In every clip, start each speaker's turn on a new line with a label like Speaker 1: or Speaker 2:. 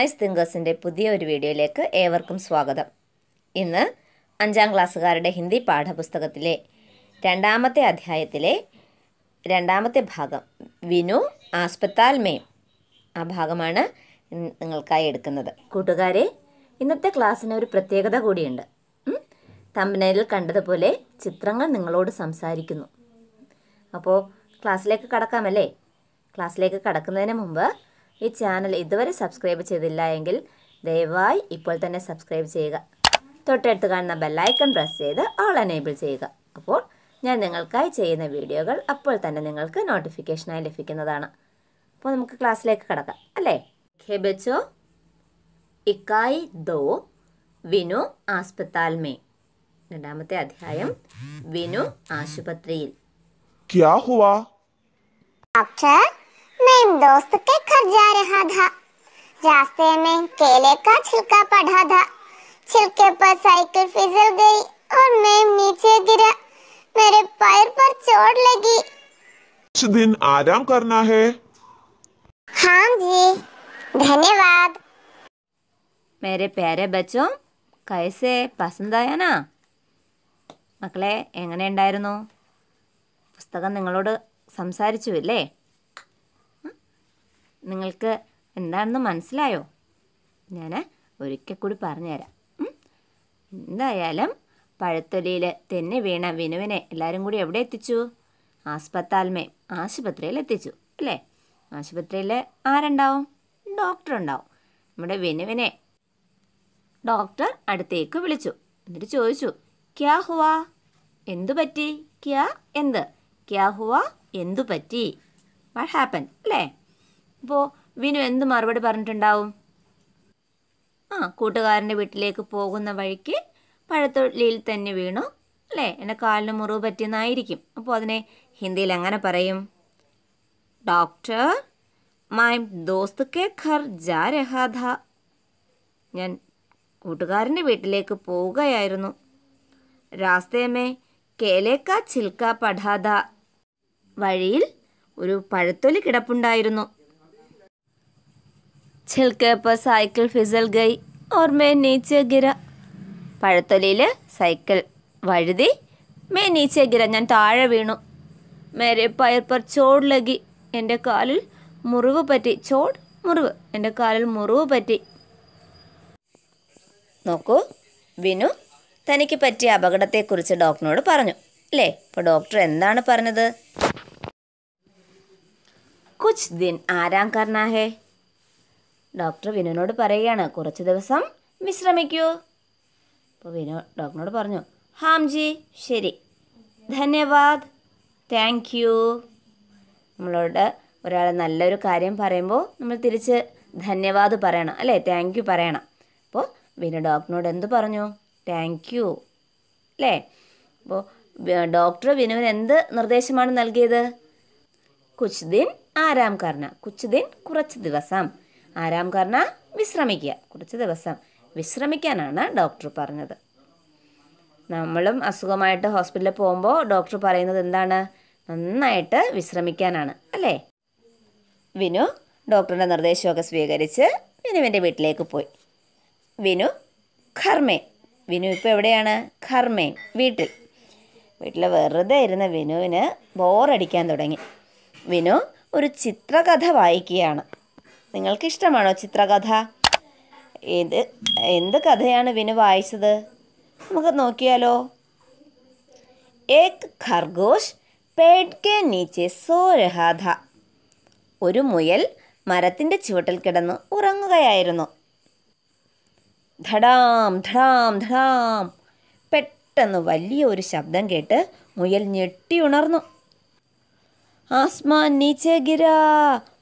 Speaker 1: nice തിങ്കേഴ്സിൻ്റെ പുതിയ ഒരു വീഡിയോയിലേക്ക് ഏവർക്കും സ്വാഗതം ഇന്ന് അഞ്ചാം ക്ലാസ്സുകാരുടെ ഹിന്ദി പാഠപുസ്തകത്തിലെ രണ്ടാമത്തെ അധ്യായത്തിലെ രണ്ടാമത്തെ ഭാഗം വിനു ആസ്പത്താൽ മേ ആ ഭാഗമാണ് നിങ്ങൾക്കായി എടുക്കുന്നത് കൂട്ടുകാരെ ഇന്നത്തെ ക്ലാസ്സിന് ഒരു പ്രത്യേകത കൂടിയുണ്ട് തമ്പനയിൽ കണ്ടതുപോലെ ചിത്രങ്ങൾ നിങ്ങളോട് സംസാരിക്കുന്നു അപ്പോൾ ക്ലാസ്സിലേക്ക് കടക്കാമല്ലേ ക്ലാസ്സിലേക്ക് കടക്കുന്നതിന് മുമ്പ് ഈ ചാനൽ ഇതുവരെ സബ്സ്ക്രൈബ് ചെയ്തില്ല എങ്കിൽ ദയവായി ഇപ്പോൾ തന്നെ സബ്സ്ക്രൈബ് ചെയ്യുക തൊട്ടടുത്ത് കാണുന്ന ബെല്ലൈക്കൺ പ്രസ് ചെയ്ത് ഓൾ എനേബിൾ ചെയ്യുക അപ്പോൾ ഞാൻ നിങ്ങൾക്കായി ചെയ്യുന്ന വീഡിയോകൾ അപ്പോൾ തന്നെ നിങ്ങൾക്ക് നോട്ടിഫിക്കേഷനായി ലഭിക്കുന്നതാണ് അപ്പോൾ നമുക്ക് ക്ലാസ്സിലേക്ക് കടക്കാം അല്ലേ ഖെബച്ചോ ഇക്കായ് ദോ വിനു ആസ്പത്താൽ മേ രണ്ടാമത്തെ അധ്യായം വിനു ആശുപത്രിയിൽ क्या हुआ डॉक्टर एक दोस्त के घर जा रहा था रास्ते में केले का छिलका पड़ा था छिलके पर साइकिल फिसल गई और मैं नीचे गिरा मेरे पैर पर चोट लगी कुछ दिन आराम करना है हाँ जी धन्यवाद मेरे प्यारे बच्चों कैसे पसंद आया ना മക്കളെ എങ്ങനെയുണ്ടായിരുന്നു പുസ്തകം നിങ്ങളോട് സംസാരിച്ചു ഇല്ലേ നിങ്ങൾക്ക് എന്താണെന്ന് മനസ്സിലായോ ഞാൻ ഒരിക്കൽ കൂടി പറഞ്ഞുതരാം എന്തായാലും പഴത്തൊലിയിൽ തെന്നി വീണ വിനുവിനെ എല്ലാവരും കൂടി എവിടെ എത്തിച്ചു ആസ്പത്താൽമേ ആശുപത്രിയിൽ എത്തിച്ചു അല്ലേ ആശുപത്രിയിൽ ആരുണ്ടാവും ഡോക്ടർ ഉണ്ടാവും നമ്മുടെ വിനുവിനെ ഡോക്ടർ അടുത്തേക്ക് വിളിച്ചു എന്നിട്ട് ചോദിച്ചു ക്യാ ഹുവാ എന്തു പറ്റി ക്യാ എന്ത് ക്യാ ഹുവാ എന്തു പറ്റി വാട്ട് ഹാപ്പൻ അല്ലേ അപ്പോൾ വിനു എന്ത് മറുപടി പറഞ്ഞിട്ടുണ്ടാവും ആ കൂട്ടുകാരൻ്റെ വീട്ടിലേക്ക് പോകുന്ന വഴിക്ക് പഴത്തൊള്ളിയിൽ തന്നെ വീണു അല്ലേ എൻ്റെ കാലിന് മുറിവ് പറ്റിയെന്നായിരിക്കും അപ്പോൾ അതിനെ ഹിന്ദിയിൽ എങ്ങനെ പറയും ഡോക്ടർ മൈ ദോസ്ത് കെ ഖർ ജാ രഹാധ ഞാൻ കൂട്ടുകാരൻ്റെ വീട്ടിലേക്ക് പോവുകയായിരുന്നു രാസ്തേമേ കേലേക്ക ചിൽക്ക പഠാധ വഴിയിൽ ഒരു പഴത്തൊലി കിടപ്പുണ്ടായിരുന്നു छिलके ഇപ്പോൾ സൈക്കിൾ ഫിസൽ ഗൈ ഓർമ്മേ നീച്ച ഗിര പഴത്തൊലിയിൽ സൈക്കിൾ വഴുതി മേ നീച്ച ഗിര ഞാൻ താഴെ വീണു മേരെ പയർ പർ ചോട് ലഗി എൻ്റെ കാലിൽ മുറിവ് പറ്റി ചോട് മുറിവ് എൻ്റെ കാലിൽ മുറിവ് പറ്റി നോക്കൂ വിനു തനിക്ക് പറ്റിയ അപകടത്തെക്കുറിച്ച് ഡോക്ടറിനോട് പറഞ്ഞു അല്ലേ അപ്പോൾ ഡോക്ടർ എന്താണ് പറഞ്ഞത് കുച്ച് ദിൻ ആരാം കർണാഹേ ഡോക്ടർ വിനുവിനോട് പറയുകയാണ് കുറച്ച് ദിവസം വിശ്രമിക്കൂ അപ്പോൾ വിനു ഡോക്ടറിനോട് പറഞ്ഞു ഹാംജി ശരി ധന്യവാദ് താങ്ക് യു നമ്മളോട് ഒരാൾ നല്ലൊരു കാര്യം പറയുമ്പോൾ നമ്മൾ തിരിച്ച് ധന്യവാദ് പറയണം അല്ലേ താങ്ക് യു പറയണം അപ്പോൾ വിനു ഡോക്ടറിനോട് എന്ത് പറഞ്ഞു താങ്ക് യു അല്ലേ അപ്പോൾ ഡോക്ടർ വിനുവിന് എന്ത് നിർദ്ദേശമാണ് നൽകിയത് കുച്ച് ദിൻ ആരാം കർണ കുച്ച് ദിൻ കുറച്ച് ദിവസം ആരാം കാരണ വിശ്രമിക്കുക കുറച്ച് ദിവസം വിശ്രമിക്കാനാണ് ഡോക്ടർ പറഞ്ഞത് നമ്മളും അസുഖമായിട്ട് ഹോസ്പിറ്റലിൽ പോകുമ്പോൾ ഡോക്ടർ പറയുന്നത് എന്താണ് നന്നായിട്ട് വിശ്രമിക്കാനാണ് അല്ലേ വിനു ഡോക്ടറുടെ നിർദ്ദേശമൊക്കെ സ്വീകരിച്ച് വിനുവിൻ്റെ വീട്ടിലേക്ക് പോയി വിനു ഖർമേ വിനു ഇപ്പോൾ എവിടെയാണ് ഖർമേ വീട്ടിൽ വീട്ടിൽ വെറുതെ ഇരുന്ന വിനുവിന് ബോറടിക്കാൻ തുടങ്ങി വിനു ഒരു ചിത്രകഥ വായിക്കുകയാണ് നിങ്ങൾക്കിഷ്ടമാണോ ചിത്രകഥ ഇത് എന്ത് കഥയാണ് വിനു വായിച്ചത് നമുക്ക് നോക്കിയാലോ ഏക് ഖർഗോഷ് പേഡ് കെ നീച്ചെ സോ രഹാധ ഒരു മുയൽ മരത്തിൻ്റെ ചുവട്ടിൽ കിടന്ന് ഉറങ്ങുകയായിരുന്നു ധടാം ധടാം ധടാം പെട്ടെന്ന് വലിയ ഒരു ശബ്ദം കേട്ട് മുയൽ ഞെട്ടി ഉണർന്നു ആസ്മാൻ നീച്ചേ ഗിരാ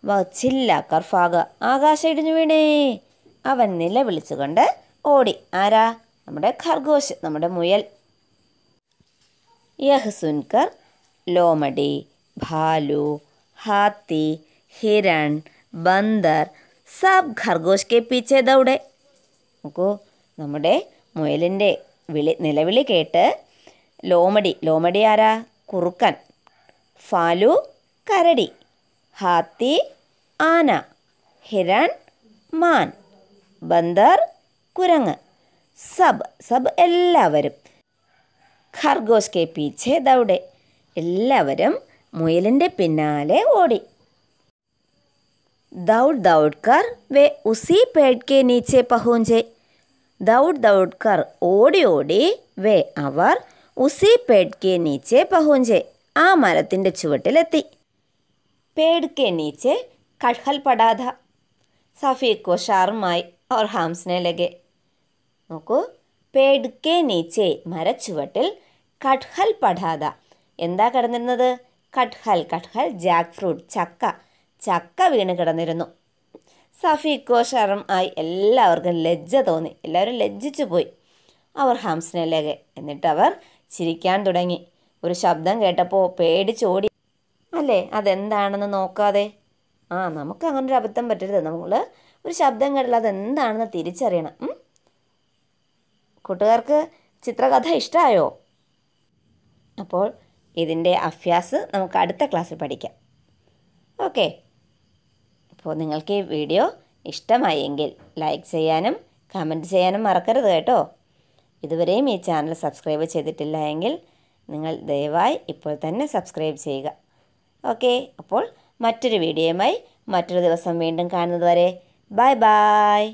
Speaker 1: വച്ചില്ല കർഫാഗ് ആകാശം ഇടിഞ്ഞു വീണേ അവൻ നിലവിളിച്ചുകൊണ്ട് ഓടി ആരാ നമ്മുടെ ഖർഗോശ് നമ്മുടെ മുയൽ യഹ് സുൻകർ ലോമടി ഭാലു ഹാത്തി ഹിരൺ ബന്ദർ സബ് ഖർഗോഷ് കെ പീച്ചെ ദൗടെ നോക്കൂ നമ്മുടെ മുയലിൻ്റെ വിളി നിലവിളി കേട്ട് ലോമടി ലോമടി ആരാ കുറുക്കൻ ഫാലു കരടി ഹാത്തി ആന ഹിരൺ മാൻ ബന്ദർ കുരങ്ങ് സബ് സബ് എല്ലാവരും ഖർഗോസ് കെ പീച്ചെ ദൗടെ എല്ലാവരും മുയലിൻ്റെ പിന്നാലെ ഓടി ദൗഡ് ദൗഡ്കർ വേ ഉസി പേഡ് കെ നീച്ചെ പഹൂഞ്ചെ ദൗഡ് ദൗഡ്കർ ഓടി ഓടി വേ അവർ ഉസി പേഡ് കെ നീച്ചെ പഹൂഞ്ചെ ആ മരത്തിൻ്റെ ചുവട്ടിലെത്തി पेड़ കെ നീച്ചെ കഴൽ പടാത സഫീക്കോ ഷാർമായി ഓർ ഹാംസ്നെ ലഗെ നോക്കൂ കെ നീച്ചെ മരച്ചുവട്ടിൽ കഠൽ പടാത എന്താ കിടന്നിരുന്നത് കഠൽ കഠൽ ജാക്ക് ഫ്രൂട്ട് ചക്ക ചക്ക വീണ് കിടന്നിരുന്നു സഫീക്കോ ഷറം ആയി എല്ലാവർക്കും ലജ്ജ തോന്നി എല്ലാവരും ലജ്ജിച്ചു പോയി അവർ ഹാംസിനെ ലഗെ എന്നിട്ട് അവർ ചിരിക്കാൻ തുടങ്ങി ഒരു ശബ്ദം കേട്ടപ്പോൾ പേടിച്ചോടി അല്ലേ അതെന്താണെന്ന് നോക്കാതെ ആ നമുക്ക് അങ്ങനെ ഒരു അബദ്ധം പറ്റരുത് നമ്മൾ ഒരു ശബ്ദം കേട്ടാൽ അതെന്താണെന്ന് തിരിച്ചറിയണം കൂട്ടുകാർക്ക് ചിത്രകഥ ഇഷ്ടമായോ അപ്പോൾ ഇതിൻ്റെ അഭ്യാസ് നമുക്ക് അടുത്ത ക്ലാസ്സിൽ പഠിക്കാം ഓക്കെ അപ്പോൾ നിങ്ങൾക്ക് ഈ വീഡിയോ ഇഷ്ടമായെങ്കിൽ ലൈക്ക് ചെയ്യാനും കമൻറ്റ് ചെയ്യാനും മറക്കരുത് കേട്ടോ ഇതുവരെയും ഈ ചാനൽ സബ്സ്ക്രൈബ് ചെയ്തിട്ടില്ല എങ്കിൽ നിങ്ങൾ ദയവായി ഇപ്പോൾ തന്നെ സബ്സ്ക്രൈബ് ചെയ്യുക ഓക്കെ അപ്പോൾ മറ്റൊരു വീഡിയോയുമായി മറ്റൊരു ദിവസം വീണ്ടും കാണുന്നത് വരെ ബൈ ബായ്